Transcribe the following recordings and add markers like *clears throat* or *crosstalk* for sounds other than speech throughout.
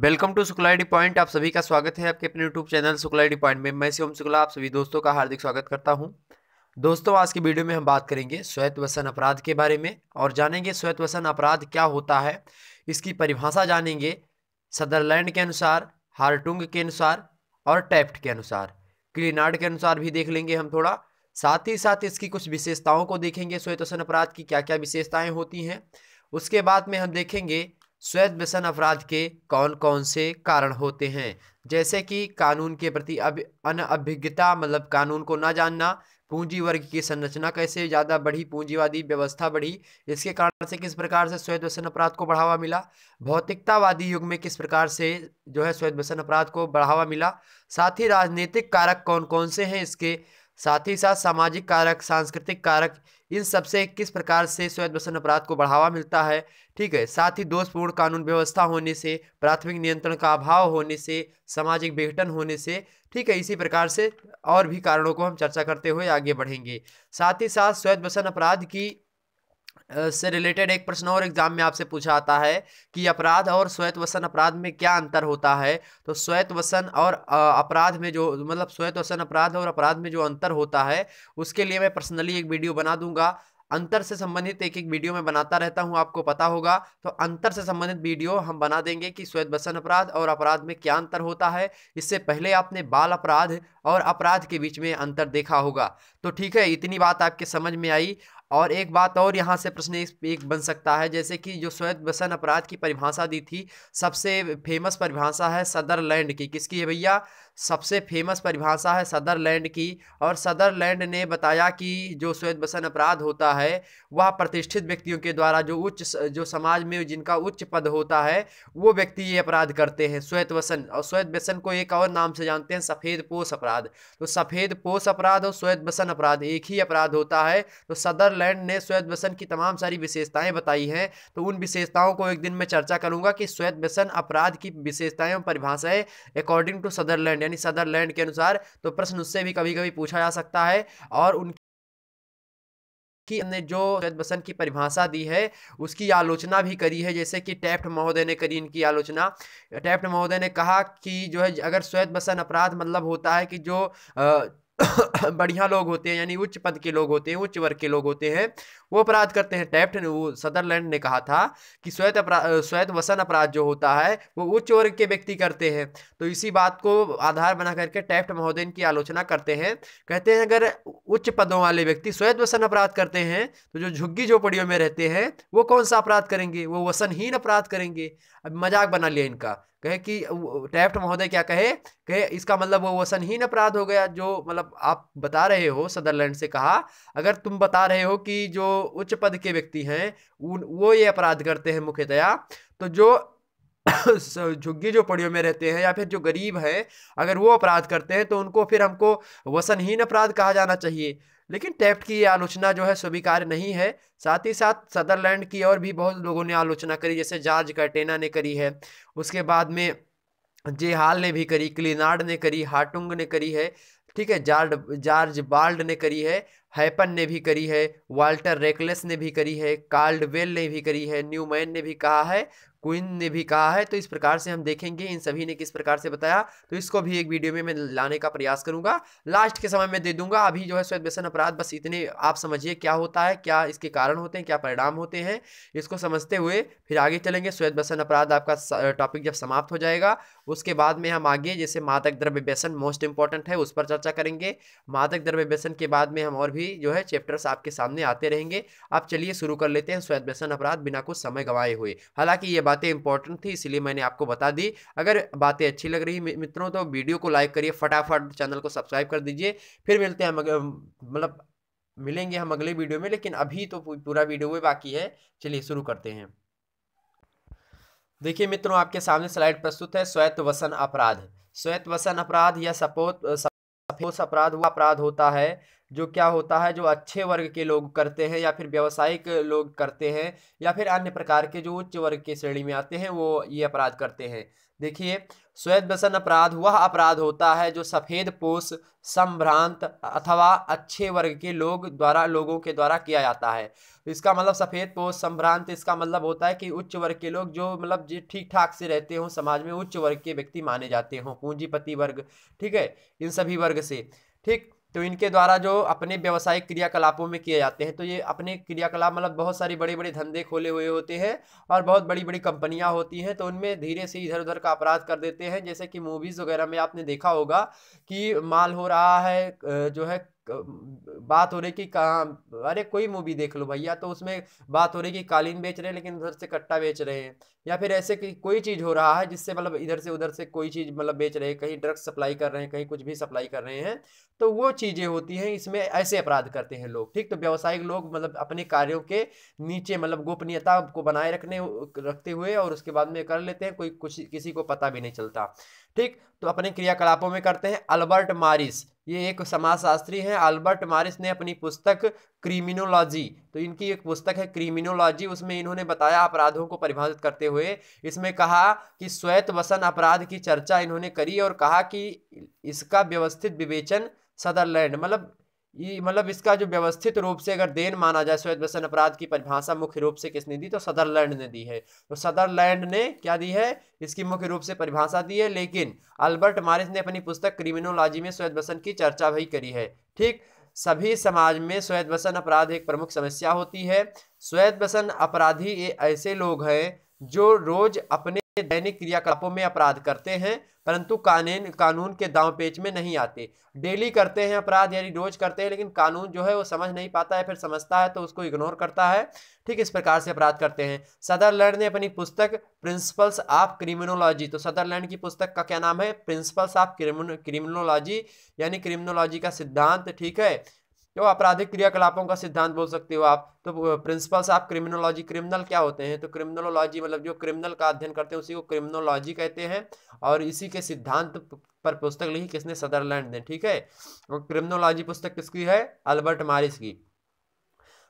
Welcome to सुक्लाइडी point आप सभी का स्वागत है आपके अपने यूट्यूब चैनल सुक्लाइडी पॉइंट में मैं शिवम शुक्ला आप सभी दोस्तों का हार्दिक स्वागत करता हूं दोस्तों आज की वीडियो में हम बात करेंगे श्वेत वसन अपराध के बारे में और जानेंगे श्वेत वसन अपराध क्या होता है इसकी परिभाषा जानेंगे सदरलैंड के अनुसार हार्टुंग के अनुसार और टैप्ट के अनुसार क्लीनार्ड के अनुसार भी देख लेंगे हम थोड़ा साथ ही साथ इसकी कुछ विशेषताओं को देखेंगे श्वेत वसन अपराध की क्या क्या विशेषताएँ होती हैं उसके बाद में हम देखेंगे स्वेद व्यसन अपराध के कौन कौन से कारण होते हैं जैसे कि कानून के प्रति अन अभिज्ञता मतलब कानून को ना जानना पूंजी वर्ग की संरचना कैसे ज़्यादा बढ़ी पूंजीवादी व्यवस्था बढ़ी इसके कारण से किस प्रकार से स्वेद व्यसन अपराध को बढ़ावा मिला भौतिकतावादी युग में किस प्रकार से जो है स्वेद व्यसन अपराध को बढ़ावा मिला साथ ही राजनीतिक कारक कौन कौन से हैं इसके साथ ही साथ सामाजिक कारक सांस्कृतिक कारक इन सबसे किस प्रकार से स्वयं बसन अपराध को बढ़ावा मिलता है ठीक है साथ ही दोषपूर्ण कानून व्यवस्था होने से प्राथमिक नियंत्रण का अभाव होने से सामाजिक विघटन होने से ठीक है इसी प्रकार से और भी कारणों को हम चर्चा करते हुए आगे बढ़ेंगे साथ ही साथ स्वयं बसन अपराध की से रिलेटेड एक प्रश्न और एग्जाम में आपसे पूछा आता है कि अपराध और श्वेत वसन अपराध में क्या अंतर होता है तो श्वेत वसन और अपराध में जो मतलब श्वेत वसन अपराध और अपराध में जो अंतर होता है उसके लिए मैं पर्सनली एक वीडियो बना दूंगा अंतर से संबंधित एक एक वीडियो में बनाता रहता हूं आपको पता होगा तो अंतर से संबंधित वीडियो हम बना देंगे कि श्वेत वसन अपराध और अपराध में क्या अंतर होता है इससे पहले आपने बाल अपराध और अपराध के बीच में अंतर देखा होगा तो ठीक है इतनी बात आपके समझ में आई और एक बात और यहाँ से प्रश्न एक बन सकता है जैसे कि जो स्वयं व्यसन अपराध की परिभाषा दी थी सबसे फेमस परिभाषा है सदरलैंड की किसकी है भैया सबसे फेमस परिभाषा है सदरलैंड की और सदरलैंड ने बताया कि जो श्वेत बसन अपराध होता है वह प्रतिष्ठित व्यक्तियों के द्वारा जो उच्च जो समाज में जिनका उच्च पद होता है वो व्यक्ति ये अपराध करते हैं श्वेत वसन और श्वेत व्यसन को एक और नाम से जानते हैं सफ़ेद पोष अपराध तो सफ़ेद पोष अपराध और श्वेत बसन अपराध एक ही अपराध होता है तो सदरलैंड ने श्वेत बसन की तमाम सारी विशेषताएँ बताई हैं तो उन विशेषताओं को एक दिन मैं चर्चा करूँगा कि श्वेत बसन अपराध की विशेषताएँ और परिभाषाएँ अकॉर्डिंग टू सदरलैंड लैंड यानी सदर लैंड के अनुसार तो प्रश्न उससे भी कभी कभी पूछा जा सकता है और उन की ने जो सैयद बसंत की परिभाषा दी है उसकी आलोचना भी करी है जैसे कि टैफ्ट महोदय ने करी इनकी आलोचना टैफ्ट महोदय ने कहा कि जो है अगर सैयद बसंत अपराध मतलब होता है कि जो आ, *coughs* बढ़िया लोग होते हैं यानी उच्च पद के लोग होते हैं उच्च वर्ग के लोग होते हैं वो अपराध करते हैं टैप्ट ने वो सदरलैंड ने कहा था कि श्वेत अपराध श्वेत वसन अपराध जो होता है वो उच्च वर्ग के व्यक्ति करते हैं तो इसी बात को आधार बना करके टैप्ट महोदय की आलोचना करते हैं कहते हैं अगर उच्च पदों वाले व्यक्ति श्वेत वसन अपराध करते हैं तो जो झुग्गी झोपड़ियों में रहते हैं वो कौन सा अपराध करेंगे वो वसनहीन अपराध करेंगे अब मजाक बना लिया इनका कहे कि टैफ्ट महोदय क्या कहे कहे इसका मतलब वो वसनहीन अपराध हो गया जो मतलब आप बता रहे हो सदरलैंड से कहा अगर तुम बता रहे हो कि जो उच्च पद के व्यक्ति हैं उन वो ये अपराध करते हैं मुख्यतया तो जो *coughs* झुग्गी जो पड़ियों में रहते हैं या फिर जो गरीब हैं अगर वो अपराध करते हैं तो उनको फिर हमको वसनहीन अपराध कहा जाना चाहिए लेकिन टेफ्ट की आलोचना जो है स्वीकार नहीं है साथ ही साथ सदरलैंड की और भी बहुत लोगों ने आलोचना करी जैसे जॉर्ज कर्टेना ने करी है उसके बाद में जे हाल ने भी करी क्लिनार्ड ने करी हाटुंग ने करी है ठीक है जार्ड जार्ज बाल्ड ने करी है हैपन ने भी करी है वाल्टर रेकलेस ने भी करी है कार्ल्डवेल ने भी करी है न्यूमैन ने भी कहा है क्विन ने भी कहा है तो इस प्रकार से हम देखेंगे इन सभी ने किस प्रकार से बताया तो इसको भी एक वीडियो में मैं लाने का प्रयास करूंगा लास्ट के समय में दे दूंगा अभी जो है स्वयं व्यसन अपराध बस इतने आप समझिए क्या होता है क्या इसके कारण होते हैं क्या परिणाम होते हैं इसको समझते हुए फिर आगे चलेंगे स्वयं व्यसन अपराध आपका टॉपिक जब समाप्त हो जाएगा उसके बाद में हम आगे जैसे मादक द्रव्य व्यसन मोस्ट इंपॉर्टेंट है उस पर चर्चा करेंगे मादक द्रव्य व्यसन के बाद में हम और भी भी जो है चैप्टर्स आपके सामने आते रहेंगे आप चलिए शुरू कर लेते हैं स्वयं व्यसन अपराध बिना कुछ समय गवाए हुए हालांकि ये बातें इंपॉर्टेंट थी इसलिए मैंने आपको बता दी अगर बातें अच्छी लग रही मित्रों तो वीडियो को लाइक करिए फटाफट चैनल को सब्सक्राइब कर दीजिए फिर मिलते हैं मतलब मिलेंगे हम अगले वीडियो में लेकिन अभी तो पूरा वीडियो हुए बाकी है चलिए शुरू करते हैं देखिए मित्रों आपके सामने स्लाइड प्रस्तुत है स्वयत वसन अपराध स्वयत वसन अपराध या सपोत सपोस अपराध वो अपराध होता है जो क्या होता है जो अच्छे वर्ग के लोग करते हैं या फिर व्यावसायिक लोग करते हैं या फिर अन्य प्रकार के जो उच्च वर्ग के श्रेणी में आते हैं वो ये अपराध करते हैं देखिए स्वेद व्यसन अपराध वह अपराध होता है जो सफ़ेद पोष संभ्रांत अथवा अच्छे वर्ग के लोग द्वारा लोगों के द्वारा किया जाता है इसका मतलब सफ़ेद पोष संभ्रांत इसका मतलब होता है कि उच्च वर्ग के लोग जो मतलब ठीक ठाक से रहते हों समाज में उच्च वर्ग के व्यक्ति माने जाते हों पूंजीपति वर्ग ठीक है इन सभी वर्ग से ठीक तो इनके द्वारा जो अपने व्यावसायिक क्रियाकलापों में किए जाते हैं तो ये अपने क्रियाकलाप मतलब बहुत सारे बड़े बड़े धंधे खोले हुए होते हैं और बहुत बड़ी बड़ी कंपनियां होती हैं तो उनमें धीरे से इधर उधर का अपराध कर देते हैं जैसे कि मूवीज़ वगैरह में आपने देखा होगा कि माल हो रहा है जो है बात हो रही कि कहाँ अरे कोई मूवी देख लो भैया तो उसमें बात हो रही कि कालीन बेच रहे हैं लेकिन उधर से कट्टा बेच रहे हैं या फिर ऐसे कि कोई चीज़ हो रहा है जिससे मतलब इधर से उधर से कोई चीज़ मतलब बेच रहे हैं कहीं ड्रग्स सप्लाई कर रहे हैं कहीं कुछ भी सप्लाई कर रहे हैं तो वो चीज़ें होती हैं इसमें ऐसे अपराध करते हैं लोग ठीक तो व्यावसायिक लोग मतलब अपने कार्यों के नीचे मतलब गोपनीयता को बनाए रखने रखते हुए और उसके बाद में कर लेते हैं कोई कुछ किसी को पता भी नहीं चलता ठीक तो अपने क्रियाकलापों में करते हैं अल्बर्ट मारिस ये एक समाजशास्त्री हैं अल्बर्ट मारिस ने अपनी पुस्तक क्रिमिनोलॉजी तो इनकी एक पुस्तक है क्रिमिनोलॉजी उसमें इन्होंने बताया अपराधों को परिभाषित करते हुए इसमें कहा कि श्वेत वसन अपराध की चर्चा इन्होंने करी और कहा कि इसका व्यवस्थित विवेचन सदरलैंड मतलब ये मतलब इसका जो व्यवस्थित रूप से अगर देन माना जाए स्वेद बसन अपराध की परिभाषा मुख्य रूप से किसने दी तो सदरलैंड ने दी है तो सदरलैंड ने क्या दी है इसकी मुख्य रूप से परिभाषा दी है लेकिन अल्बर्ट मारिस ने अपनी पुस्तक क्रिमिनोलॉजी में स्वेद व्यसन की चर्चा भी करी है ठीक सभी समाज में स्वेद बसन अपराध एक प्रमुख समस्या होती है स्वेद व्यसन अपराधी ये ऐसे लोग हैं जो रोज अपने दैनिक क्रियाकलापों में अपराध करते हैं परंतु कानून कानून के दाव पेच में नहीं आते डेली करते हैं अपराध यानी रोज करते हैं लेकिन कानून जो है वो समझ नहीं पाता है फिर समझता है तो उसको इग्नोर करता है ठीक इस प्रकार से अपराध करते हैं सदरलैंड ने अपनी पुस्तक प्रिंसिपल्स ऑफ क्रिमिनोलॉजी तो सदरलैंड की पुस्तक का क्या नाम है प्रिंसिपल्स ऑफ क्रिमिनोलॉजी यानी क्रिमिनोलॉजी का सिद्धांत ठीक है तो आपराधिक क्रियाकलापों का सिद्धांत बोल सकते हो आप तो प्रिंसिपल्स ऑफ क्रिमिनोलॉजी क्रिमिनल क्या होते हैं तो क्रिमिनोलॉजी मतलब जो क्रिमिनल का अध्ययन करते हैं उसी को क्रिमिनोलॉजी कहते हैं और इसी के सिद्धांत पर पुस्तक लिखी किसने सदरलैंड ने ठीक है और क्रिमिनोलॉजी पुस्तक किसकी है अल्बर्ट मारिस की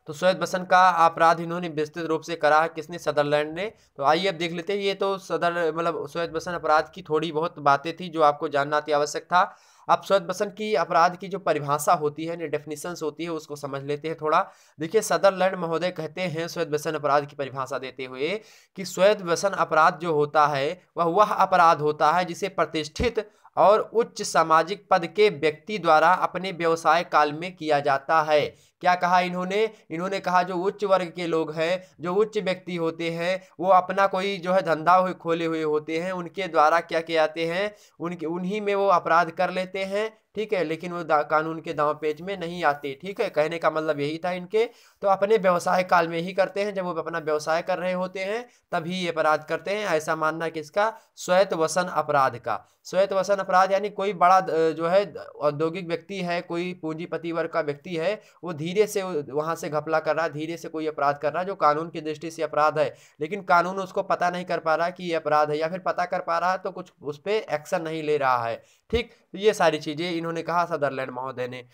तो सोयद बसन का अपराध इन्होंने विस्तृत रूप से करा है किसने सदरलैंड ने तो आइए अब देख लेते हैं ये तो सदर मतलब सोयद बसन अपराध की थोड़ी बहुत बातें थी जो आपको जानना अति आवश्यक था आप शोएब बसन की अपराध की जो परिभाषा होती है डेफिनेशन होती है उसको समझ लेते हैं थोड़ा देखिए सदरलैंड महोदय कहते हैं शोएब बसन अपराध की परिभाषा देते हुए कि शोएब बसन अपराध जो होता है वह वह अपराध होता है जिसे प्रतिष्ठित और उच्च सामाजिक पद के व्यक्ति द्वारा अपने व्यवसाय काल में किया जाता है क्या कहा इन्होंने इन्होंने कहा जो उच्च वर्ग के लोग हैं जो उच्च व्यक्ति होते हैं वो अपना कोई जो है धंधा हुए खोले हुए होते हैं उनके द्वारा क्या किया जाते हैं उनके उन्हीं में वो अपराध कर लेते हैं ठीक है लेकिन वो कानून के दाव पेज में नहीं आते ठीक है कहने का मतलब यही था इनके तो अपने व्यवसाय काल में ही करते हैं जब वो अपना व्यवसाय कर रहे होते हैं तभी ये अपराध करते हैं ऐसा मानना किसका श्वेत वसन अपराध का श्वेत वसन अपराध यानी कोई बड़ा जो है औद्योगिक व्यक्ति है कोई पूंजीपति वर्ग का व्यक्ति है वो धीरे धीरे से वहाँ से घपला कर रहा है धीरे से कोई अपराध कर रहा है जो कानून की दृष्टि से अपराध है लेकिन कानून उसको पता नहीं कर पा रहा कि ये अपराध है या फिर पता कर पा रहा है तो कुछ उस पर एक्शन नहीं ले रहा है ठीक तो ये सारी चीज़ें इन्होंने कहा सदरलैंड महोदय ने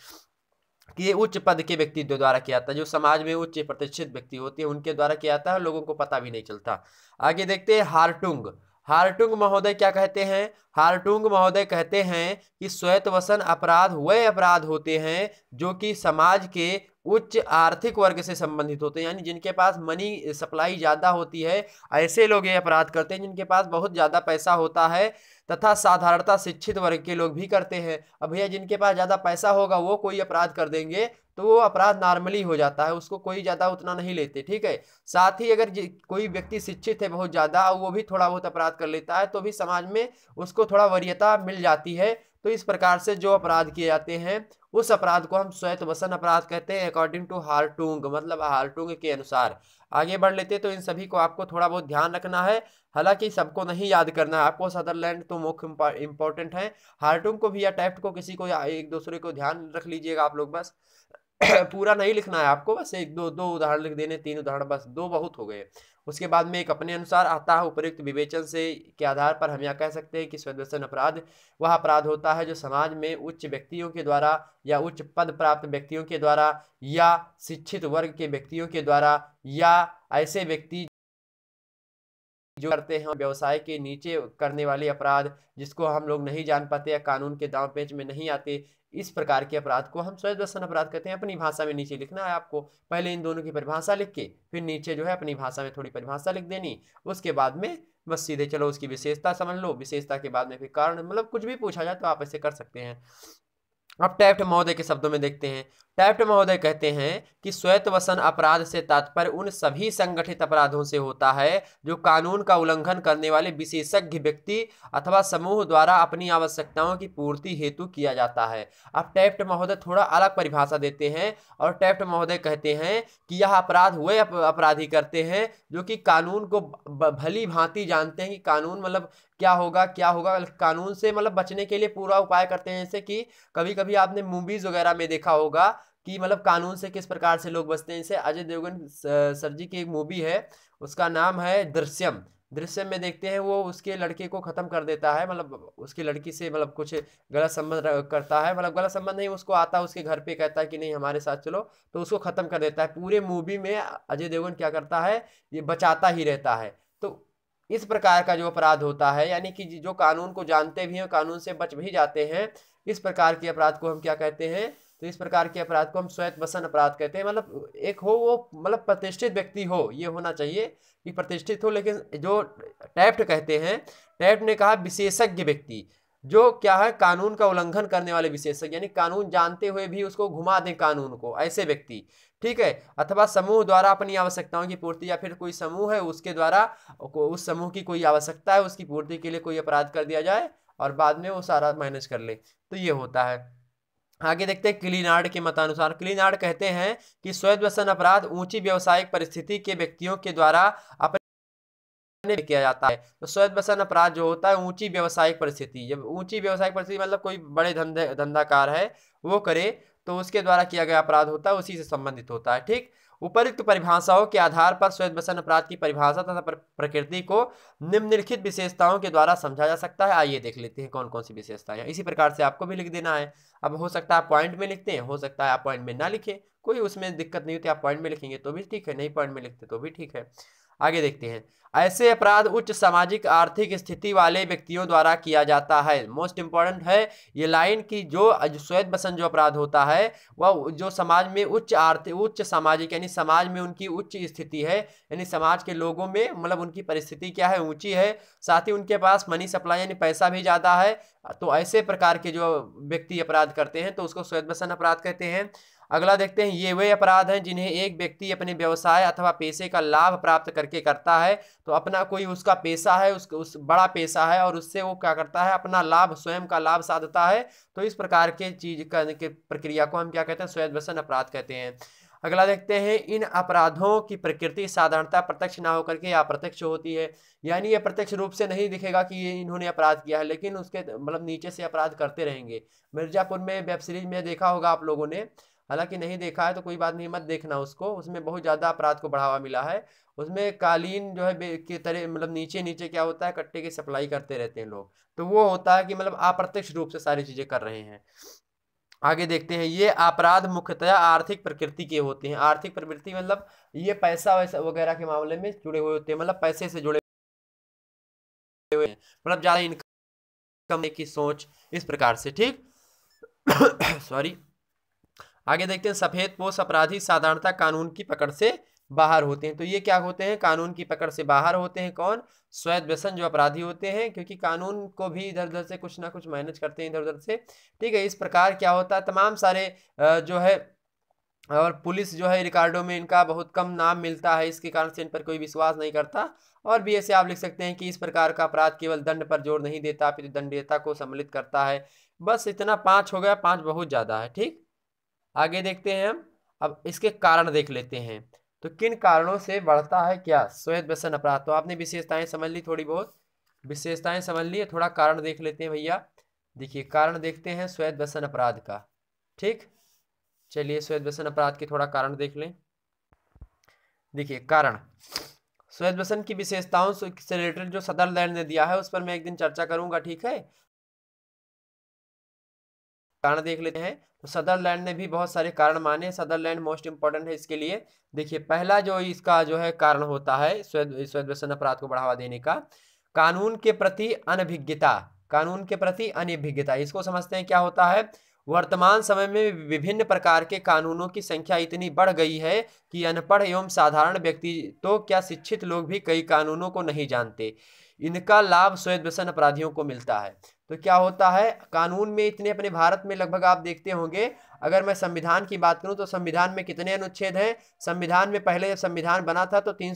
कि ये उच्च पद के व्यक्ति द्वारा किया जाता है जो समाज में उच्च प्रतिष्ठित व्यक्ति होती है उनके द्वारा किया जाता है लोगों को पता भी नहीं चलता आगे देखते हैं हार्टुंग हार्टुंग महोदय क्या कहते हैं हार्टुंग महोदय कहते हैं कि श्वेत वसन अपराध वे अपराध होते हैं जो कि समाज के उच्च आर्थिक वर्ग से संबंधित होते हैं यानी जिनके पास मनी सप्लाई ज़्यादा होती है ऐसे लोग ये अपराध करते हैं जिनके पास बहुत ज़्यादा पैसा होता है तथा साधारणता शिक्षित वर्ग के लोग भी करते हैं अब भैया जिनके पास ज़्यादा पैसा होगा वो कोई अपराध कर देंगे तो वो अपराध नॉर्मली हो जाता है उसको कोई ज़्यादा उतना नहीं लेते ठीक है साथ ही अगर कोई व्यक्ति शिक्षित है बहुत ज़्यादा वो भी थोड़ा बहुत अपराध कर लेता है तो भी समाज में उसको थोड़ा वरीयता मिल जाती है तो इस प्रकार से जो अपराध किए जाते हैं उस अपराध को हम स्वयं वसन अपराध कहते हैं अकॉर्डिंग टू हार्टूंग मतलब हार्टूंग के अनुसार आगे बढ़ लेते हैं तो इन सभी को आपको थोड़ा बहुत ध्यान रखना है हालांकि सबको नहीं याद करना है आपको सदरलैंड तो मुख्य इंपॉर्टेंट है हार्टूंग को भी या टेफ्ट को किसी को या एक दूसरे को ध्यान रख लीजिएगा आप लोग बस *clears throat* पूरा नहीं लिखना है आपको बस एक दो दो उदाहरण लिख देने तीन उदाहरण बस दो बहुत हो गए उसके बाद में एक अपने अनुसार आता है उपयुक्त विवेचन से के आधार पर हम यह कह सकते हैं कि स्वदर्शन अपराध वह अपराध होता है जो समाज में उच्च व्यक्तियों के द्वारा या उच्च पद प्राप्त व्यक्तियों के द्वारा या शिक्षित वर्ग के व्यक्तियों के द्वारा या ऐसे व्यक्ति जो करते हैं व्यवसाय के नीचे करने वाले अपराध जिसको हम लोग नहीं जान पाते या कानून के दाव पेच में नहीं आते इस प्रकार के अपराध को हम स्वयं अपराध कहते हैं अपनी भाषा में नीचे लिखना है आपको पहले इन दोनों की परिभाषा लिख के फिर नीचे जो है अपनी भाषा में थोड़ी परिभाषा लिख देनी उसके बाद में बस सीधे चलो उसकी विशेषता समझ लो विशेषता के बाद में फिर कारण मतलब कुछ भी पूछा जाए तो आप ऐसे कर सकते हैं अब टैफ्ट महोदय के शब्दों में देखते हैं टैप्ट महोदय कहते हैं कि श्वेत वसन अपराध से तात्पर्य उन सभी संगठित अपराधों से होता है जो कानून का उल्लंघन करने वाले विशेषज्ञ व्यक्ति अथवा समूह द्वारा अपनी आवश्यकताओं की पूर्ति हेतु किया जाता है अब टैप्ट महोदय थोड़ा अलग परिभाषा देते हैं और टैप्ट महोदय कहते हैं कि यह अपराध वह अपराधी करते हैं जो कि कानून को भली भांति जानते हैं कि कानून मतलब क्या होगा क्या होगा मतलब कानून से मतलब बचने के लिए पूरा उपाय करते हैं जैसे कि कभी कभी आपने मूवीज़ वगैरह में देखा होगा कि मतलब कानून से किस प्रकार से लोग बचते हैं इसे अजय देवगन सर जी की एक मूवी है उसका नाम है दृश्यम दृश्य में देखते हैं वो उसके लड़के को ख़त्म कर देता है मतलब उसकी लड़की से मतलब कुछ गलत संबंध करता है मतलब गलत संबंध नहीं उसको आता उसके घर पे कहता है कि नहीं हमारे साथ चलो तो उसको ख़त्म कर देता है पूरे मूवी में अजय देवगन क्या करता है ये बचाता ही रहता है तो इस प्रकार का जो अपराध होता है यानी कि जो कानून को जानते भी हैं कानून से बच भी जाते हैं इस प्रकार के अपराध को हम क्या कहते हैं तो इस प्रकार के अपराध को हम स्वयं वसन अपराध कहते हैं मतलब एक हो वो मतलब प्रतिष्ठित व्यक्ति हो ये होना चाहिए कि प्रतिष्ठित हो लेकिन जो टैप्ट कहते हैं टैप्ट ने कहा विशेषज्ञ व्यक्ति जो क्या है कानून का उल्लंघन करने वाले विशेषज्ञ यानी कानून जानते हुए भी उसको घुमा दें कानून को ऐसे व्यक्ति ठीक है अथवा समूह द्वारा अपनी आवश्यकताओं की पूर्ति या फिर कोई समूह है उसके द्वारा उस समूह की कोई आवश्यकता है उसकी पूर्ति के लिए कोई अपराध कर दिया जाए और बाद में वो सारा मैनेज कर ले तो ये होता है आगे देखते हैं क्लीनार्ड के मतानुसार क्लीनार्ड कहते हैं कि स्वयं व्यसन अपराध ऊंची व्यवसायिक परिस्थिति के व्यक्तियों के द्वारा अपने किया जाता है तो स्वयं बसन अपराध जो होता है ऊंची व्यावसायिक परिस्थिति जब ऊंची व्यावसायिक परिस्थिति मतलब कोई बड़े धंधे धंधाकार है वो करे तो उसके द्वारा किया गया अपराध होता है उसी से संबंधित होता है ठीक उपयुक्त परिभाषाओं के आधार पर श्वेत बसन अपराध की परिभाषा तथा प्रकृति को निम्नलिखित विशेषताओं के द्वारा समझा जा सकता है आइए देख लेते हैं कौन कौन सी विशेषताएं इसी प्रकार से आपको भी लिख देना है अब हो सकता है पॉइंट में लिखते हैं हो सकता है आप पॉइंट में ना लिखें कोई उसमें दिक्कत नहीं होती आप पॉइंट में लिखेंगे तो भी ठीक है नहीं पॉइंट में लिखते तो भी ठीक है आगे देखते हैं ऐसे अपराध उच्च सामाजिक आर्थिक स्थिति वाले व्यक्तियों द्वारा किया जाता है मोस्ट इम्पॉर्टेंट है ये लाइन की जो श्वेत बसंत जो अपराध होता है वह जो समाज में उच्च आर्थिक उच्च सामाजिक यानी समाज में उनकी उच्च स्थिति है यानी समाज के लोगों में मतलब उनकी परिस्थिति क्या है ऊंची है साथ ही उनके पास मनी सप्लाई यानी पैसा भी ज़्यादा है तो ऐसे प्रकार के जो व्यक्ति अपराध करते हैं तो उसको श्वेत बसंत अपराध कहते हैं अगला देखते हैं ये वे अपराध हैं जिन्हें एक व्यक्ति अपने व्यवसाय अथवा पेशे का लाभ प्राप्त करके करता है तो अपना कोई उसका पेशा है उस, उस बड़ा पेशा है और उससे वो क्या करता है अपना लाभ स्वयं का लाभ साधता है तो इस प्रकार के चीज की प्रक्रिया को हम क्या कहते हैं स्वयं व्यसन अपराध कहते हैं अगला देखते हैं इन अपराधों की प्रकृति साधारणता प्रत्यक्ष ना होकर के अप्रत्यक्ष होती है यानी ये प्रत्यक्ष रूप से नहीं दिखेगा कि ये इन्होंने अपराध किया है लेकिन उसके मतलब नीचे से अपराध करते रहेंगे मिर्जापुर में वेब सीरीज में देखा होगा आप लोगों ने हालांकि नहीं देखा है तो कोई बात नहीं मत देखना उसको उसमें बहुत ज़्यादा अपराध को बढ़ावा मिला है उसमें कालीन जो है के तरह मतलब नीचे नीचे क्या होता है कट्टे की सप्लाई करते रहते हैं लोग तो वो होता है कि मतलब अप्रत्यक्ष रूप से सारी चीज़ें कर रहे हैं आगे देखते हैं ये अपराध मुख्यतया आर्थिक प्रकृति के होते हैं आर्थिक प्रवृत्ति मतलब ये पैसा वैसा वगैरह के मामले में जुड़े हुए होते हैं मतलब पैसे से जुड़े हुए मतलब ज़्यादा इनकम की सोच इस प्रकार से ठीक सॉरी *coughs* आगे देखते हैं सफेद पोष अपराधी साधारणता कानून की पकड़ से बाहर होते हैं तो ये क्या होते हैं कानून की पकड़ से बाहर होते हैं कौन स्वयं व्यसन जो अपराधी होते हैं क्योंकि कानून को भी इधर उधर से कुछ ना कुछ मैनेज करते हैं इधर उधर से ठीक है इस प्रकार क्या होता है तमाम सारे जो है और पुलिस जो है रिकार्डो में इनका बहुत कम नाम मिलता है इसके कारण से इन पर कोई विश्वास नहीं करता और भी ऐसे आप लिख सकते हैं कि इस प्रकार का अपराध केवल दंड पर जोर नहीं देता फिर दंडीयता को सम्मिलित करता है बस इतना पाँच हो गया पाँच बहुत ज़्यादा है ठीक आगे देखते हैं हम अब इसके कारण देख लेते हैं तो किन कारणों से बढ़ता है क्या स्वेद व्यसन अपराध तो आपने विशेषताएं समझ ली थोड़ी बहुत विशेषताएं समझ ली थोड़ा कारण देख लेते हैं भैया देखिए कारण देखते हैं स्वेद व्यसन अपराध का ठीक चलिए स्वेद व्यसन अपराध के थोड़ा कारण देख लें देखिए कारण स्वेद व्यसन की विशेषताओं से रिलेटेड जो सदर लैंड ने दिया है उस पर मैं एक दिन चर्चा करूंगा ठीक है कारण देख लेते हैं तो सदरलैंड ने भी बहुत सारे कारण माने सदरलैंड मोस्ट इंपॉर्टेंट है इसके लिए देखिए पहला जो इसका जो है कारण होता है स्वयं अपराध को बढ़ावा देने का कानून के प्रति अनभिज्ञता कानून के प्रति अनभिज्ञता इसको समझते हैं क्या होता है वर्तमान समय में विभिन्न प्रकार के कानूनों की संख्या इतनी बढ़ गई है कि अनपढ़ एवं साधारण व्यक्ति तो क्या शिक्षित लोग भी कई कानूनों को नहीं जानते हाँ। इनका लाभ स्वयं व्यसन अपराधियों को मिलता है तो क्या होता है कानून में इतने अपने भारत में लगभग आप देखते होंगे अगर मैं संविधान की बात करूं तो संविधान में कितने अनुच्छेद हैं संविधान में पहले जब संविधान बना था तो तीन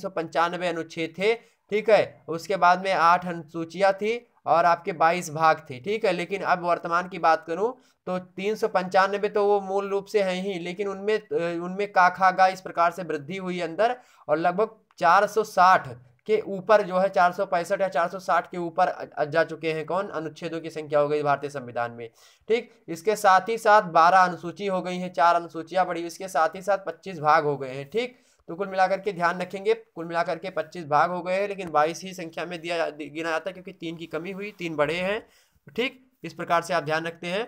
अनुच्छेद थे ठीक है उसके बाद में आठ अनुसूचियाँ थी और आपके 22 भाग थे ठीक है लेकिन अब वर्तमान की बात करूं तो तीन सौ पंचानबे तो वो मूल रूप से हैं ही लेकिन उनमें उनमें का इस प्रकार से वृद्धि हुई अंदर और लगभग 460 के ऊपर जो है चार सौ पैंसठ या चार सौ साठ के ऊपर जा चुके हैं कौन अनुच्छेदों की संख्या हो गई भारतीय संविधान में ठीक इसके साथ ही साथ बारह अनुसूची हो गई है चार अनुसूचियां बढ़ी इसके साथ ही साथ पच्चीस भाग हो गए हैं ठीक तो कुल मिलाकर के ध्यान रखेंगे कुल मिलाकर के पच्चीस भाग हो गए हैं लेकिन बाईस ही संख्या में दिया गिना जाता है क्योंकि तीन की कमी हुई तीन बढ़े हैं ठीक इस प्रकार से आप ध्यान रखते हैं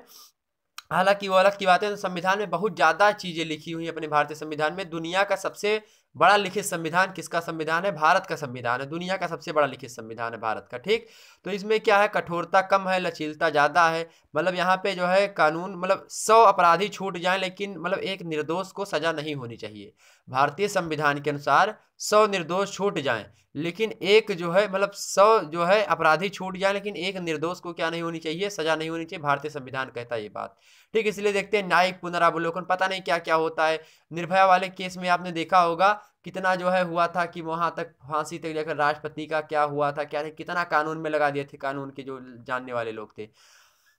हालांकि वो अलग की बात है तो संविधान में बहुत ज़्यादा चीज़ें लिखी हुई हैं अपने भारतीय संविधान में दुनिया का सबसे बड़ा लिखित संविधान किसका संविधान है भारत का संविधान है दुनिया का सबसे बड़ा लिखित संविधान है भारत का ठीक तो इसमें क्या है कठोरता कम है लचीलता ज़्यादा है मतलब यहाँ पे जो है कानून मतलब सौ अपराधी छूट जाएं लेकिन मतलब एक निर्दोष को सजा नहीं होनी चाहिए भारतीय संविधान के अनुसार सौ निर्दोष छूट जाएँ लेकिन एक जो है मतलब सौ जो है अपराधी छूट जाए लेकिन एक निर्दोष को क्या नहीं होनी चाहिए सजा नहीं होनी चाहिए भारतीय संविधान कहता है ये बात ठीक इसलिए देखते हैं न्यायिक पुनरावलोकन पता नहीं क्या क्या होता है निर्भया वाले केस में आपने देखा होगा कितना जो है हुआ था कि वहां तक फांसी तक लेकर राष्ट्रपति का क्या हुआ था क्या था कितना कानून में लगा दिए थे कानून के जो जानने वाले लोग थे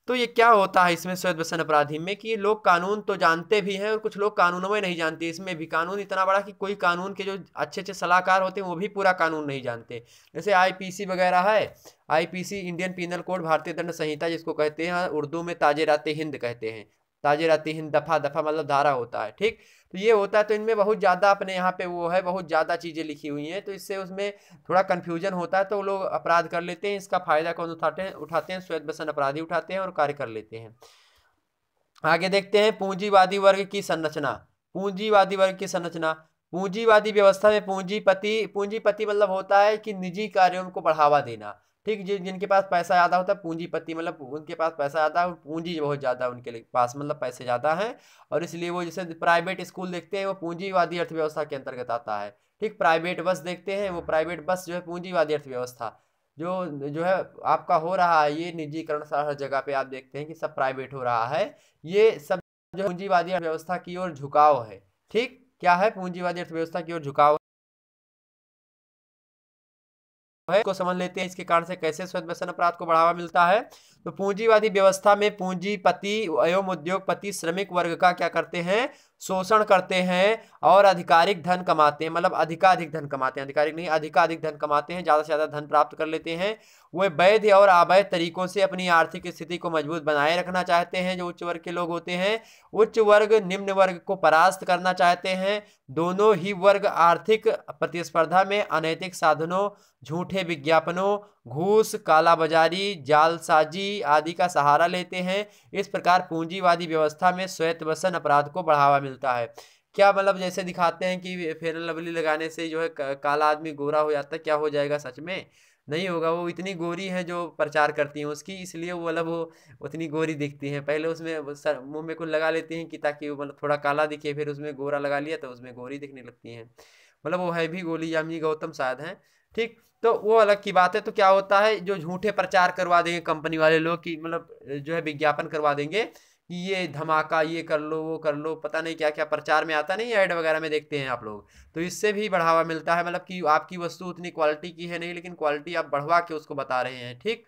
तो ये क्या होता है इसमें स्वयं वसन अपराधी में कि लोग कानून तो जानते भी हैं और कुछ लोग कानूनों में नहीं जानते इसमें भी कानून इतना बड़ा कि कोई कानून के जो अच्छे अच्छे सलाहकार होते हैं वो भी पूरा कानून नहीं जानते जैसे आईपीसी वगैरह है आईपीसी इंडियन पीनल कोड भारतीय दंड संहिता जिसको कहते हैं उर्दू में ताजेरात हिंद कहते हैं ताजेरात हिंद दफा दफा मतलब धारा होता है ठीक तो ये होता है तो इनमें बहुत ज़्यादा अपने यहाँ पे वो है बहुत ज़्यादा चीज़ें लिखी हुई हैं तो इससे उसमें थोड़ा कन्फ्यूजन होता है तो लोग अपराध कर लेते हैं इसका फ़ायदा कौन उठाते हैं उठाते हैं स्वेद बसन अपराधी उठाते हैं और कार्य कर लेते हैं आगे देखते हैं पूंजीवादी वर्ग की संरचना पूंजीवादी वर्ग की संरचना पूंजीवादी व्यवस्था में पूंजीपति पूंजीपति मतलब होता है कि निजी कार्यों को बढ़ावा देना ठीक जिन जिनके पास पैसा ज़्यादा होता है पूंजीपति मतलब उनके पास पैसा ज़्यादा है और पूंजी बहुत ज़्यादा उनके पास मतलब पैसे ज़्यादा हैं और इसलिए वो जैसे प्राइवेट स्कूल देखते हैं वो पूंजीवादी अर्थव्यवस्था के अंतर्गत आता है ठीक प्राइवेट बस देखते हैं वो प्राइवेट बस जो है पूंजीवादी अर्थव्यवस्था जो जो है आपका हो रहा है ये निजीकरण हर जगह पे आप देखते हैं कि सब प्राइवेट हो रहा है ये सब जो पूंजीवादी अर्थव्यवस्था की ओर झुकाव है ठीक क्या है पूंजीवादी अर्थव्यवस्था की ओर झुकाव को समझ लेते हैं इसके कारण से कैसे स्वयं व्यसन अपराध को बढ़ावा मिलता है तो पूंजीवादी व्यवस्था में पूंजीपति एवं उद्योगपति श्रमिक वर्ग का क्या करते हैं शोषण करते हैं और अधिकारिक धन कमाते हैं मतलब अधिकाधिक धन कमाते हैं अधिकारिक नहीं अधिकाधिक धन कमाते हैं ज़्यादा से ज़्यादा धन प्राप्त कर लेते हैं वे वैध और अवैध तरीकों से अपनी आर्थिक स्थिति को मजबूत बनाए रखना चाहते हैं जो उच्च वर्ग के लोग होते हैं उच्च वर्ग निम्न वर्ग को परास्त करना चाहते हैं दोनों ही वर्ग आर्थिक प्रतिस्पर्धा में अनैतिक साधनों झूठे विज्ञापनों घूस कालाबाजारी जालसाजी कृषि आदि का सहारा लेते हैं इस प्रकार पूंजीवादी व्यवस्था में श्वेत वसन अपराध को बढ़ावा मिलता है क्या मतलब जैसे दिखाते हैं कि फेरन लवली लगाने से जो है काला आदमी गोरा हो जाता है क्या हो जाएगा सच में नहीं होगा वो इतनी गोरी है जो प्रचार करती हैं उसकी इसलिए वो मतलब वो उतनी गोरी दिखती हैं पहले उसमें सर मुँह में कुछ लगा लेती हैं कि ताकि वो मतलब थोड़ा काला दिखे फिर उसमें गोरा लगा लिया तो उसमें गोरी दिखने लगती हैं मतलब वो है भी गोली यामी गौतम शायद हैं ठीक तो वो अलग की बात है तो क्या होता है जो झूठे प्रचार करवा देंगे कंपनी वाले लोग कि मतलब जो है विज्ञापन करवा देंगे कि ये धमाका ये कर लो वो कर लो पता नहीं क्या क्या प्रचार में आता नहीं ऐड वगैरह में देखते हैं आप लोग तो इससे भी बढ़ावा मिलता है मतलब कि आपकी वस्तु उतनी क्वालिटी की है नहीं लेकिन क्वालिटी आप बढ़वा के उसको बता रहे हैं ठीक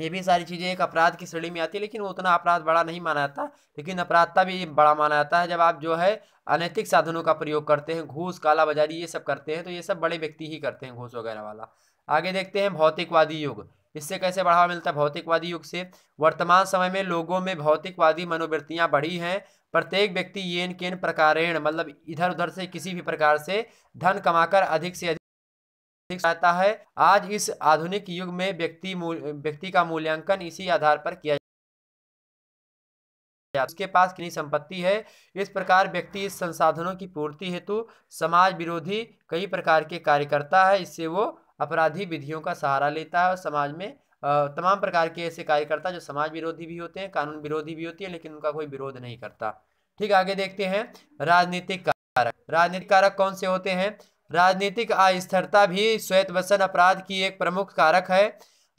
ये भी सारी चीज़ें एक अपराध की श्रेणी में आती है लेकिन उतना अपराध बड़ा नहीं माना जाता लेकिन अपराधता भी बड़ा माना जाता है जब आप जो है अनैतिक साधनों का प्रयोग करते हैं घूस कालाबाजारी ये सब करते हैं तो ये सब बड़े व्यक्ति ही करते हैं घूस वगैरह वाला आगे देखते हैं भौतिकवादी युग इससे कैसे बढ़ावा मिलता है भौतिकवादी युग से वर्तमान समय में लोगों में भौतिकवादी मनोवृत्तियां बढ़ी हैं प्रत्येक व्यक्ति येन केन प्रकारेण मतलब इधर उधर से किसी भी प्रकार से धन कमाकर अधिक से अधिक जाता है आज इस आधुनिक युग में व्यक्ति व्यक्ति का मूल्यांकन इसी आधार पर किया उसके पास कितनी संपत्ति है इस प्रकार व्यक्ति इस संसाधनों की पूर्ति हेतु समाज विरोधी कई प्रकार के कार्य करता है इससे वो अपराधी विधियों का सहारा लेता है और समाज में तमाम प्रकार के ऐसे कार्य करता है जो समाज विरोधी भी होते हैं कानून विरोधी भी होती है लेकिन उनका कोई विरोध नहीं करता ठीक आगे देखते हैं राजनीतिक कारक राजनीतिक कारक कौन से होते हैं राजनीतिक अस्थिरता भी श्वेत वसन अपराध की एक प्रमुख कारक है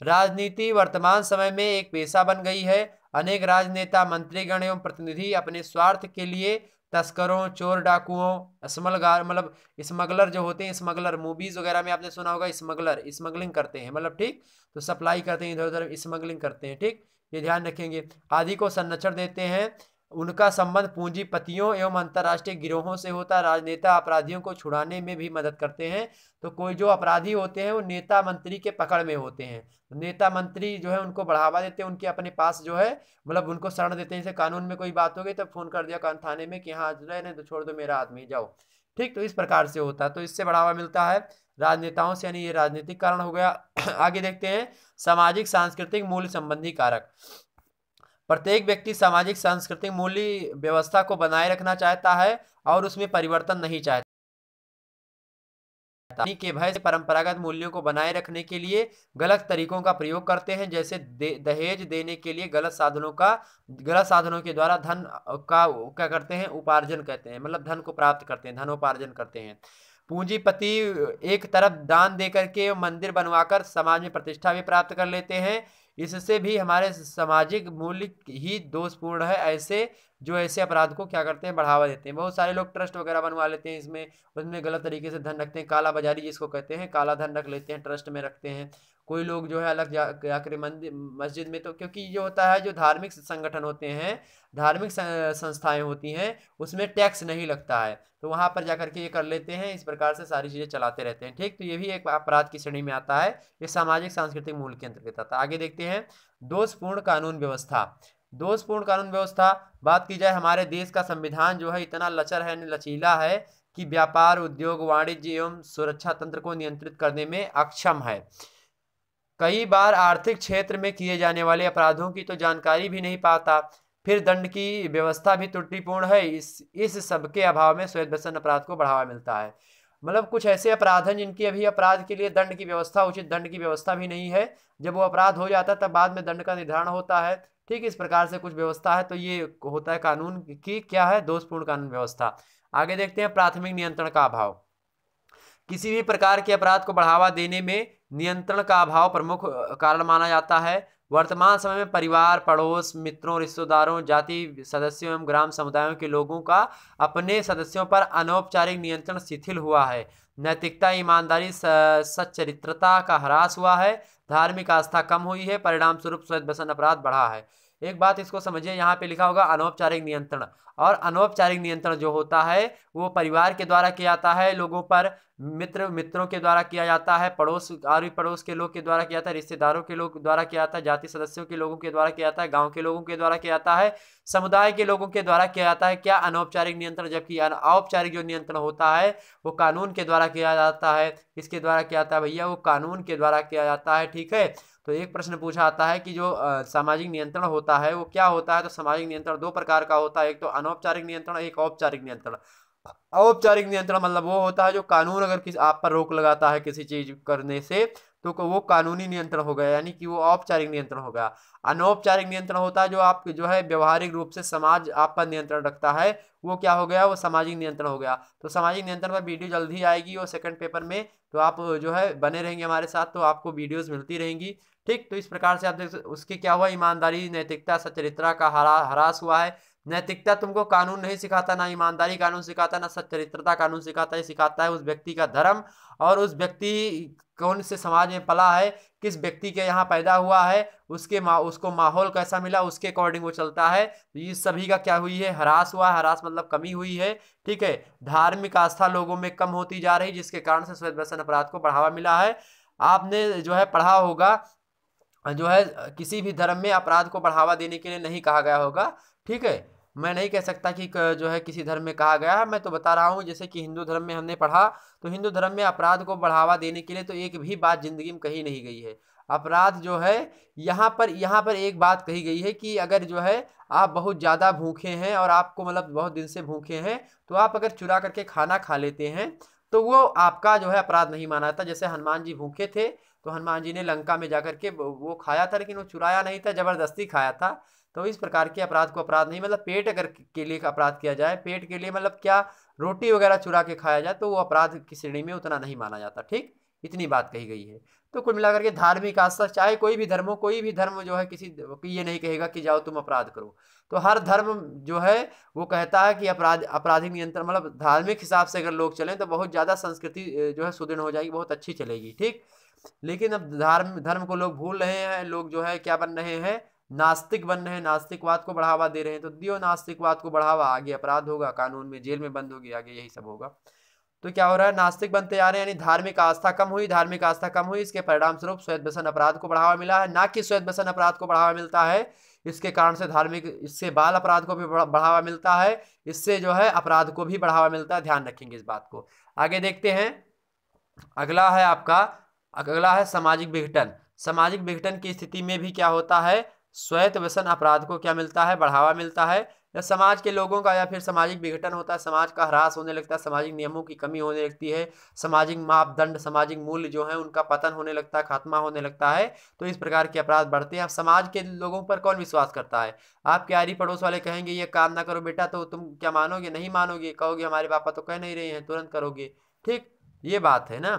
राजनीति वर्तमान समय में एक पेशा बन गई है अनेक राजनेता मंत्रीगण एवं प्रतिनिधि अपने स्वार्थ के लिए तस्करों चोर डाकुओं स्मलगार मतलब स्मगलर जो होते हैं स्मगलर मूवीज वगैरह में आपने सुना होगा स्मगलर स्मगलिंग करते हैं मतलब ठीक तो सप्लाई करते हैं इधर उधर स्मगलिंग करते हैं ठीक ये ध्यान रखेंगे आदि को संरक्षण देते हैं उनका संबंध पूंजीपतियों एवं अंतर्राष्ट्रीय गिरोहों से होता है राजनेता अपराधियों को छुड़ाने में भी मदद करते हैं तो कोई जो अपराधी होते हैं वो नेता मंत्री के पकड़ में होते हैं नेता मंत्री जो है उनको बढ़ावा देते हैं उनके अपने पास जो है मतलब उनको शरण देते हैं जैसे कानून में कोई बात हो गई तब फोन कर दिया कान थाने में कि हाँ नहीं तो छोड़ दो मेरा आदमी जाओ ठीक तो इस प्रकार से होता है तो इससे बढ़ावा मिलता है राजनेताओं से यानी ये राजनीतिक कारण हो गया *clears throat* आगे देखते हैं सामाजिक सांस्कृतिक मूल्य संबंधी कारक प्रत्येक व्यक्ति सामाजिक सांस्कृतिक मूल्य व्यवस्था को बनाए रखना चाहता है और उसमें परिवर्तन नहीं चाहता के भय से परंपरागत मूल्यों को बनाए रखने के लिए गलत तरीकों का प्रयोग करते हैं जैसे दे, दहेज देने के लिए गलत साधनों का गलत साधनों के द्वारा धन का क्या करते हैं उपार्जन करते हैं मतलब धन को प्राप्त करते हैं धनोपार्जन करते हैं पूंजीपति एक तरफ दान देकर के मंदिर बनवाकर समाज में प्रतिष्ठा भी प्राप्त कर लेते हैं इससे भी हमारे सामाजिक मूल्य ही दोषपूर्ण है ऐसे जो ऐसे अपराध को क्या करते हैं बढ़ावा देते हैं बहुत सारे लोग ट्रस्ट वगैरह बनवा लेते हैं इसमें उसमें गलत तरीके से धन रखते हैं काला बाजारी जिसको कहते हैं काला धन रख लेते हैं ट्रस्ट में रखते हैं कोई लोग जो है अलग जाकर मंदिर मस्जिद में तो क्योंकि जो होता है जो धार्मिक संगठन होते हैं धार्मिक संस्थाएं होती हैं उसमें टैक्स नहीं लगता है तो वहाँ पर जाकर के ये कर लेते हैं इस प्रकार से सारी चीज़ें चलाते रहते हैं ठीक तो ये भी एक अपराध की श्रेणी में आता है ये सामाजिक सांस्कृतिक मूल के अंतर्गत आता है आगे देखते हैं दोषपूर्ण कानून व्यवस्था दोषपूर्ण कानून व्यवस्था बात की जाए हमारे देश का संविधान जो है इतना लचर है लचीला है कि व्यापार उद्योग वाणिज्य एवं सुरक्षा तंत्र को नियंत्रित करने में अक्षम है कई बार आर्थिक क्षेत्र में किए जाने वाले अपराधों की तो जानकारी भी नहीं पाता फिर दंड की व्यवस्था भी त्रुटिपूर्ण है इस इस सबके अभाव में श्वेत व्यसन अपराध को बढ़ावा मिलता है मतलब कुछ ऐसे अपराध हैं जिनकी अभी अपराध के लिए दंड की व्यवस्था उचित दंड की व्यवस्था भी नहीं है जब वो अपराध हो जाता है तब बाद में दंड का निर्धारण होता है ठीक इस प्रकार से कुछ व्यवस्था है तो ये होता है कानून की क्या है दोषपूर्ण कानून व्यवस्था आगे देखते हैं प्राथमिक नियंत्रण का अभाव किसी भी प्रकार के अपराध को बढ़ावा देने में नियंत्रण का अभाव प्रमुख कारण माना जाता है वर्तमान समय में परिवार पड़ोस मित्रों रिश्तेदारों जाति सदस्यों एवं ग्राम समुदायों के लोगों का अपने सदस्यों पर अनौपचारिक नियंत्रण शिथिल हुआ है नैतिकता ईमानदारी सच्चरित्रता का ह्रास हुआ है धार्मिक आस्था कम हुई है परिणाम स्वरूप स्वयं अपराध बढ़ा है एक बात इसको समझिए यहाँ पे लिखा होगा अनौपचारिक नियंत्रण और अनौपचारिक नियंत्रण जो होता है वो परिवार के द्वारा किया जाता है लोगों पर मित्र मित्रों के द्वारा किया जाता है पड़ोस आर पड़ोस के लोग के द्वारा किया जाता है रिश्तेदारों के लोग द्वारा किया जाता है जाति सदस्यों के लोगों के द्वारा किया जाता है गाँव के लोगों के द्वारा किया जाता है समुदाय के लोगों के द्वारा किया जाता है क्या अनौपचारिक नियंत्रण जबकि औपचारिक जो नियंत्रण होता है वो कानून के द्वारा किया जाता है इसके द्वारा किया जाता है भैया वो कानून के द्वारा किया जाता है ठीक है तो एक प्रश्न पूछा आता है कि जो सामाजिक नियंत्रण होता है वो क्या होता है तो सामाजिक नियंत्रण दो प्रकार का होता है एक तो अनौपचारिक नियंत्रण एक औपचारिक नियंत्रण औपचारिक नियंत्रण मतलब वो होता है जो कानून अगर किसी आप पर रोक लगाता है किसी चीज करने से तो वो कानूनी नियंत्रण हो गया यानी कि वो औपचारिक नियंत्रण हो गया अनौपचारिक नियंत्रण होता है जो आप जो है व्यवहारिक रूप से समाज आप पर नियंत्रण रखता है वो क्या हो गया वो सामाजिक नियंत्रण हो गया तो सामाजिक नियंत्रण पर वीडियो जल्द ही आएगी और सेकंड पेपर में तो आप जो है बने रहेंगे हमारे साथ तो आपको वीडियोस मिलती रहेंगी ठीक तो इस प्रकार से आप देख उसके क्या हुआ ईमानदारी नैतिकता सचरित्रा का हरा हरास हुआ है नैतिकता तुमको कानून नहीं सिखाता ना ईमानदारी कानून सिखाता ना सच्चरित्रता कानून सिखाता है सिखाता है उस व्यक्ति का धर्म और उस व्यक्ति कौन से समाज में पला है किस व्यक्ति के यहाँ पैदा हुआ है उसके मा, उसको माहौल कैसा मिला उसके अकॉर्डिंग वो चलता है तो ये सभी का क्या हुई है हरास हुआ हरास मतलब कमी हुई है ठीक है धार्मिक आस्था लोगों में कम होती जा रही जिसके कारण से स्वयं व्यसन अपराध को बढ़ावा मिला है आपने जो है पढ़ा होगा जो है किसी भी धर्म में अपराध को बढ़ावा देने के लिए नहीं कहा गया होगा ठीक है मैं नहीं कह सकता कि जो है किसी धर्म में कहा गया मैं तो बता रहा हूँ जैसे कि हिंदू धर्म में हमने पढ़ा तो हिंदू धर्म में अपराध को बढ़ावा देने के लिए तो एक भी बात जिंदगी में कही नहीं गई है अपराध जो है यहाँ पर यहाँ पर एक बात कही गई है कि अगर जो है आप बहुत ज़्यादा भूखे हैं और आपको मतलब बहुत दिन से भूखे हैं तो आप अगर चुरा करके खाना खा लेते हैं तो वो आपका जो है अपराध नहीं माना था जैसे हनुमान जी भूखे थे तो हनुमान जी ने लंका में जाकर के वो खाया था लेकिन वो चुराया नहीं था ज़बरदस्ती खाया था तो इस प्रकार के अपराध को अपराध नहीं मतलब पेट अगर के लिए अपराध किया जाए पेट के लिए मतलब क्या रोटी वगैरह चुरा के खाया जाए तो वो अपराध की श्रेणी में उतना नहीं माना जाता ठीक इतनी बात कही गई है तो कुल मिलाकर के धार्मिक आस्था चाहे कोई भी धर्म हो कोई भी धर्म जो है किसी ये नहीं कहेगा कि जाओ तुम अपराध करो तो हर धर्म जो है वो कहता है कि अपराध आपराधिक नियंत्रण मतलब धार्मिक हिसाब से अगर लोग चलें तो बहुत ज़्यादा संस्कृति जो है सुदृढ़ हो जाएगी बहुत अच्छी चलेगी ठीक लेकिन अब धर्म धर्म को लोग भूल रहे हैं लोग जो है क्या बन रहे हैं नास्तिक बन रहे हैं नास्तिकवाद को बढ़ावा दे रहे हैं तो दियो नास्तिकवाद को बढ़ावा आगे अपराध होगा कानून में जेल में बंद होगी आगे यही सब होगा तो क्या हो रहा है नास्तिक बनते जा रहे हैं यानी धार्मिक आस्था कम हुई धार्मिक आस्था कम हुई इसके परिणाम स्वरूप स्वैत व्यसन अपराध को बढ़ावा मिला है ना कि स्वैत व्यसन अपराध को बढ़ावा मिलता है इसके कारण से धार्मिक इससे बाल अपराध को भी बढ़ावा मिलता है इससे जो है अपराध को भी बढ़ावा मिलता है ध्यान रखेंगे इस बात को आगे देखते हैं अगला है आपका अगला है सामाजिक विघटन सामाजिक विघटन की स्थिति में भी क्या होता है स्वयं व्यसन अपराध को क्या मिलता है बढ़ावा मिलता है या समाज के लोगों का या फिर सामाजिक विघटन होता है समाज का ह्रास होने लगता है सामाजिक नियमों की कमी होने लगती है सामाजिक मापदंड सामाजिक मूल्य जो है उनका पतन होने लगता है खात्मा होने लगता है तो इस प्रकार के अपराध बढ़ते हैं अब समाज के लोगों पर कौन विश्वास करता है आप क्यारी पड़ोस वाले कहेंगे ये काम ना करो बेटा तो तुम क्या मानोगे नहीं मानोगे कहोगे हमारे पापा तो कह नहीं रहे हैं तुरंत करोगे ठीक ये बात है ना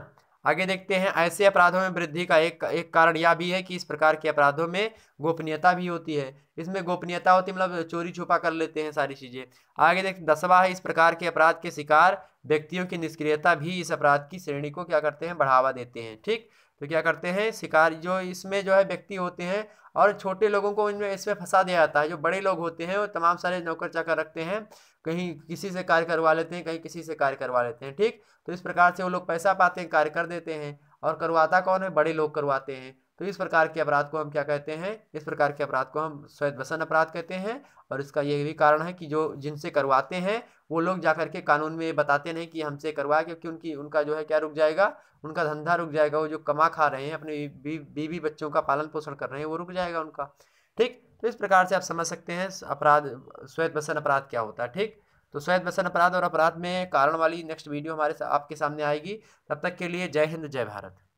आगे देखते हैं ऐसे अपराधों में वृद्धि का एक एक कारण यह भी है कि इस प्रकार के अपराधों में गोपनीयता भी होती है इसमें गोपनीयता होती है मतलब चोरी छुपा कर लेते हैं सारी चीज़ें आगे देख दसवा है इस प्रकार के अपराध के शिकार व्यक्तियों की निष्क्रियता भी इस अपराध की श्रेणी को क्या करते हैं बढ़ावा देते हैं ठीक तो क्या करते हैं शिकार जो इसमें जो है व्यक्ति होते हैं और छोटे लोगों को इनमें इसमें फंसा दिया जाता है जो बड़े लोग होते हैं वो तमाम सारे नौकर चाकर रखते हैं कहीं किसी से कार्य करवा लेते हैं कहीं किसी से कार्य करवा लेते हैं ठीक तो इस प्रकार से वो लोग पैसा पाते हैं कार्य कर देते हैं और करवाता कौन है बड़े लोग करवाते हैं तो इस प्रकार के अपराध को हम क्या कहते हैं इस प्रकार के अपराध को हम स्वयं वसन अपराध कहते हैं और इसका ये भी कारण है कि जो जिनसे करवाते हैं वो लोग जाकर के कानून में बताते नहीं कि हमसे करवाए क्योंकि उनकी उनका जो है क्या रुक जाएगा उनका धंधा रुक जाएगा वो जो कमा खा रहे हैं अपने बीवी बच्चों का पालन पोषण कर रहे हैं वो रुक जाएगा उनका ठीक तो इस प्रकार से आप समझ सकते हैं अपराध स्वेत बसन अपराध क्या होता है ठीक तो स्वेत बसन अपराध और अपराध में कारण वाली नेक्स्ट वीडियो हमारे आपके सामने आएगी तब तक के लिए जय हिंद जय भारत